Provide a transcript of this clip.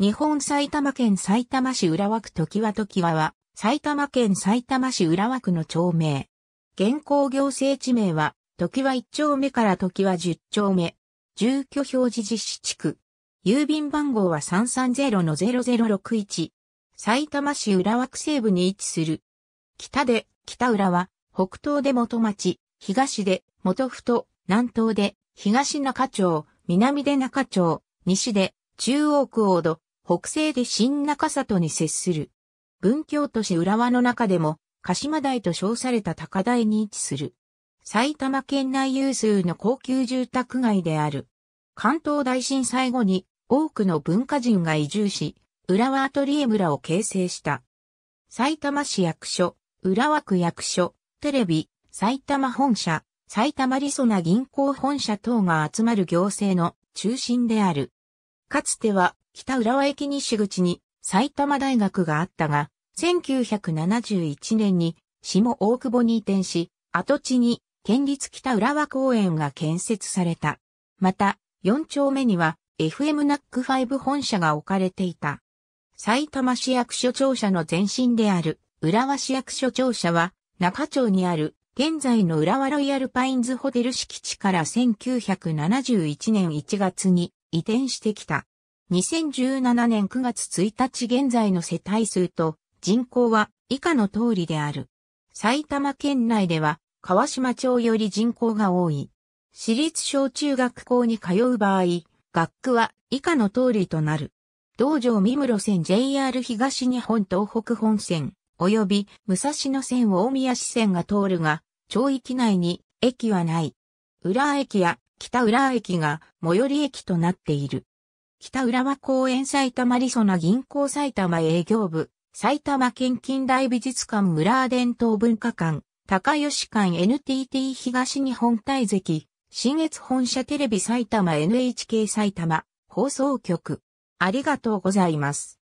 日本埼玉県埼玉市浦和区時和時和は、埼玉県埼玉市浦和区の町名。現行行政地名は、時和1丁目から時和10丁目。住居表示実施地区。郵便番号は330-0061。埼玉市浦和区西部に位置する。北で北浦和、北東で元町、東で元と、南東で東中町、南で中町、西で中央区王土、北西で新中里に接する。文京都市浦和の中でも、鹿島台と称された高台に位置する。埼玉県内有数の高級住宅街である。関東大震災後に多くの文化人が移住し、浦和アトリエ村を形成した。埼玉市役所、浦和区役所、テレビ、埼玉本社、埼玉リソな銀行本社等が集まる行政の中心である。かつては北浦和駅西口に埼玉大学があったが、1971年に下大久保に移転し、跡地に県立北浦和公園が建設された。また、4丁目には FMNAC5 本社が置かれていた。埼玉市役所庁舎の前身である浦和市役所庁舎は中町にある現在の浦和ロイヤルパインズホテル敷地から1971年1月に移転してきた。2017年9月1日現在の世帯数と人口は以下の通りである。埼玉県内では川島町より人口が多い。私立小中学校に通う場合、学区は以下の通りとなる。道場三室線 JR 東日本東北本線、及び武蔵野線大宮支線が通るが、町域内に駅はない。浦和駅や北浦駅が最寄り駅となっている。北浦和公園埼玉りそな銀行埼玉営業部、埼玉県近代美術館村伝統文化館、高吉館 NTT 東日本大関、新越本社テレビ埼玉 NHK 埼玉放送局。ありがとうございます。